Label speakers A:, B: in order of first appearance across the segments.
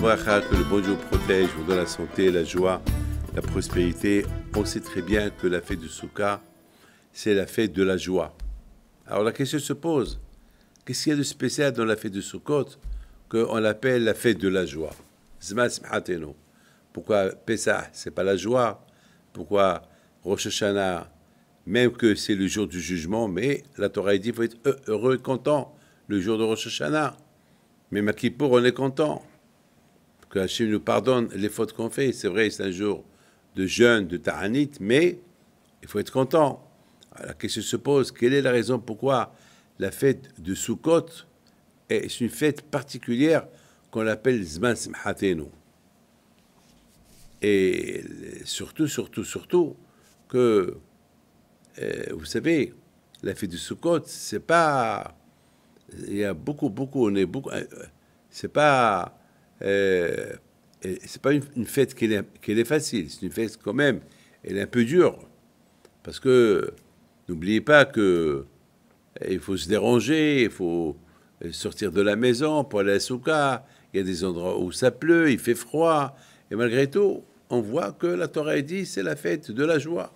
A: que le bon Dieu protège, vous donne la santé, la joie, la prospérité. On sait très bien que la fête du Souka, c'est la fête de la joie. Alors la question se pose, qu'est-ce qu'il y a de spécial dans la fête de que qu'on l'appelle la fête de la joie Pourquoi Pessah, c'est pas la joie Pourquoi Rosh Hashanah, même que c'est le jour du jugement, mais la Torah dit qu'il faut être heureux et content le jour de Rosh Hashanah. Mais Kippour, on est content que Hachim nous pardonne les fautes qu'on fait. C'est vrai, c'est un jour de jeûne, de ta'anit, mais il faut être content. La question se pose Quelle est la raison pourquoi la fête de Sukkot est une fête particulière qu'on appelle Zman Simhatenu Et surtout, surtout, surtout, que, euh, vous savez, la fête de Sukkot, c'est pas... Il y a beaucoup, beaucoup, on est beaucoup... Euh, c'est pas euh, c'est pas une, fête qui est, est, facile, c'est une fête quand même, elle est un peu dure. Parce que n'oubliez pas que euh, il faut se déranger, il faut euh, sortir de la maison pour aller à Souka. Il y a des endroits où ça pleut, il fait froid. Et malgré tout, on voit que la Torah dit c'est la fête de la joie.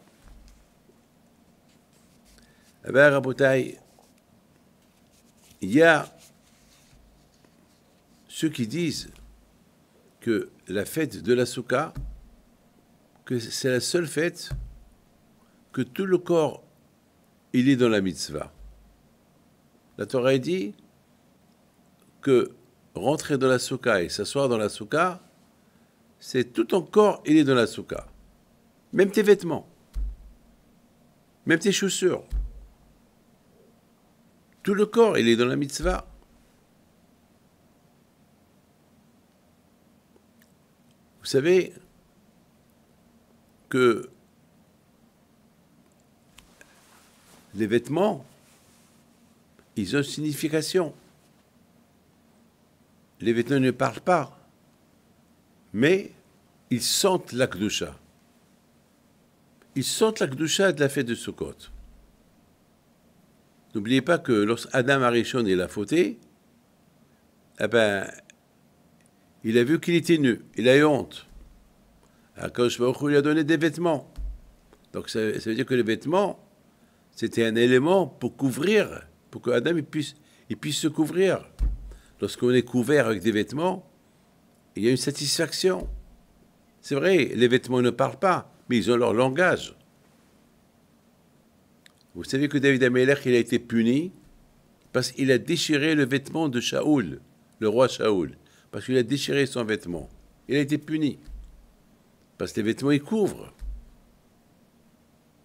A: Eh bien, Rabotai, il y a ceux qui disent que la fête de la Souka, que c'est la seule fête que tout le corps, il est dans la mitzvah. La Torah dit que rentrer dans la soukha et s'asseoir dans la Souka, c'est tout ton corps, il est dans la Souka. Même tes vêtements, même tes chaussures. Tout le corps, il est dans la mitzvah. Vous savez que les vêtements, ils ont signification. Les vêtements ne parlent pas, mais ils sentent la l'akdoucha. Ils sentent la l'akdoucha de la fête de Sukkot. N'oubliez pas que lorsque Adam a est la fauté, eh ben, il a vu qu'il était nu. Il a eu honte. Il Baruch lui a donné des vêtements. Donc ça, veut dire que les vêtements, c'était un élément pour couvrir, pour que Adam puisse, puisse se couvrir. Lorsqu'on est couvert avec des vêtements, il y a une satisfaction. C'est vrai, les vêtements ne parlent pas, mais ils ont leur langage. Vous savez que David Amelech il a été puni parce qu'il a déchiré le vêtement de Shaoul, le roi Shaoul parce qu'il a déchiré son vêtement. Il a été puni. Parce que les vêtements, ils couvrent.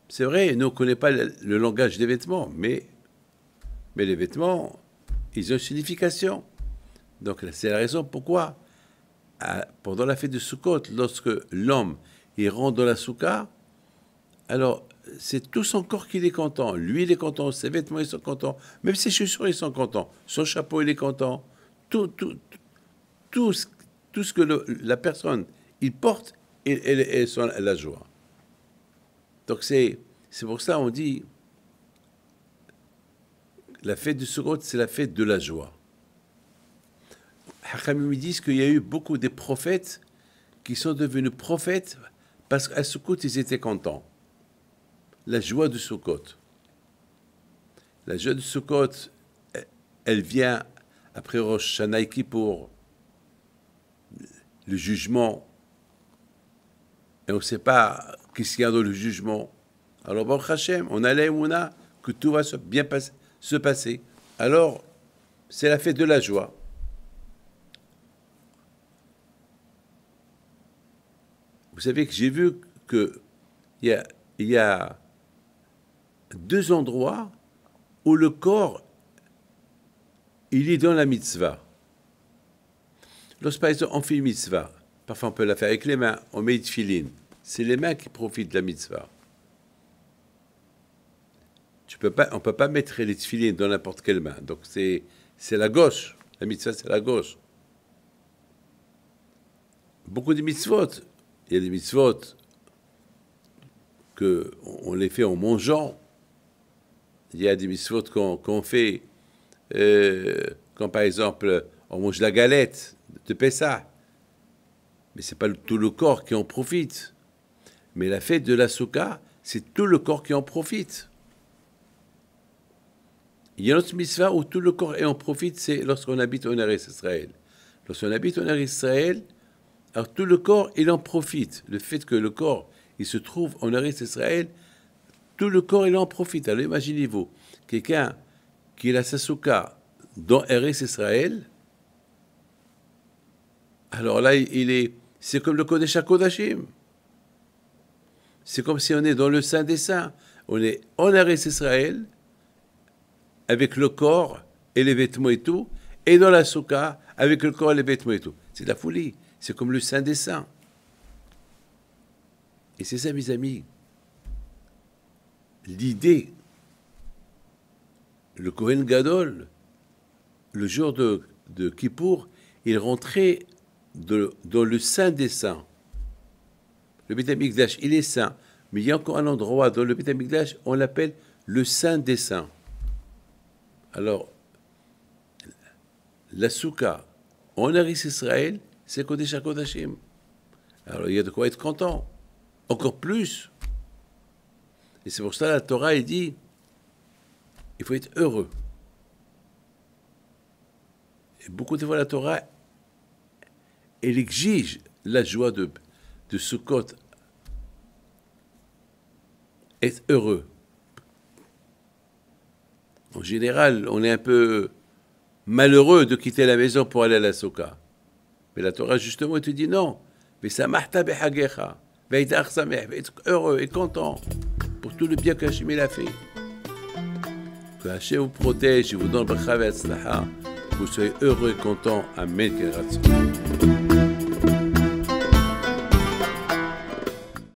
A: C'est vrai, nous, on ne connaît pas le, langage des vêtements, mais, mais les vêtements, ils ont une signification. Donc, c'est la raison pourquoi, pendant la fête de Sukkot, lorsque l'homme il rentre dans la Soukha, alors c'est tout son corps qu'il est content. Lui, il est content, ses vêtements, ils sont contents. Même ses chaussures, ils sont contents. Son chapeau, il est content. Tout, tout, tout tout ce, que la personne il porte et, est la joie. Donc c'est c'est pour ça on dit la fête du Sukkot, c'est la fête de la joie. Hakamim disent qu'il y a eu beaucoup de prophètes qui sont devenus prophètes parce qu'à Sukkot, ils étaient contents. La joie du Sukkot. La joie du Sukkot, elle vient après Rosh Hashanah pour le jugement et on ne sait pas qu'est-ce qu'il y a dans le jugement. Alors, bon Hachem, on a l'aïmouna que tout va se bien se passer. Alors, c'est la fête de la joie. Vous savez que j'ai vu qu'il y y a deux endroits où le corps, il est dans la mitzvah. Lorsque par exemple on fait une mitzvah, parfois on peut la faire avec les mains, on met une filine. C'est les mains qui profitent de la mitzvah. Tu peux pas, on ne peut pas mettre les tefilines dans n'importe quelle main. Donc c'est la gauche. La mitzvah, c'est la gauche. Beaucoup de mitzvot. Il y a des mitzvot qu'on les fait en mangeant. Il y a des mitzvot qu'on fait euh, quand, par exemple, on mange la galette de ça, Mais ce n'est pas tout le corps qui en profite. Mais la fête de la Souka, c'est tout le corps qui en profite. Il y a autre mitzvah où tout le corps en profite, c'est lorsqu'on habite en Eretz Israël. Lorsqu'on habite en Eretz Israël, alors tout le corps, il en profite. Le fait que le corps, il se trouve en Eretz Israël, tout le corps, il en profite. Alors imaginez-vous, quelqu'un qui a sa souka dans Eretz Israël, alors là, il est, c'est comme le Kodesh HaKodashim. C'est comme si on est dans le saint des saints. On est en Arès Israël, avec le corps et les vêtements et tout, et dans la Souka, avec le corps et les vêtements et tout. C'est de la folie. C'est comme le saint des saints. Et c'est ça, mes amis. L'idée, le Kohen Gadol, le jour de, de Kippour, il rentrait dans le Saint des saints. Le Beth il est saint, mais il y a encore un endroit dans le Beth on l'appelle le saint des saints. Alors, la souka en Eretz Israël, c'est Kodesh HaKodashim. Alors, il y a de quoi être content. Encore plus. Et c'est pour ça la Torah, elle dit, il faut être heureux. Et beaucoup de fois, la Torah, elle exige la joie de, de Sukkot. Être heureux. En général, on est un peu malheureux de quitter la maison pour aller à la soka, Mais la Torah, justement, te dit non. Mais ça à behagecha. Être heureux et content pour tout le bien qu'Hachem a fait. Que Hachem vous protège et vous donne le et vous soyez heureux, et content. Amen.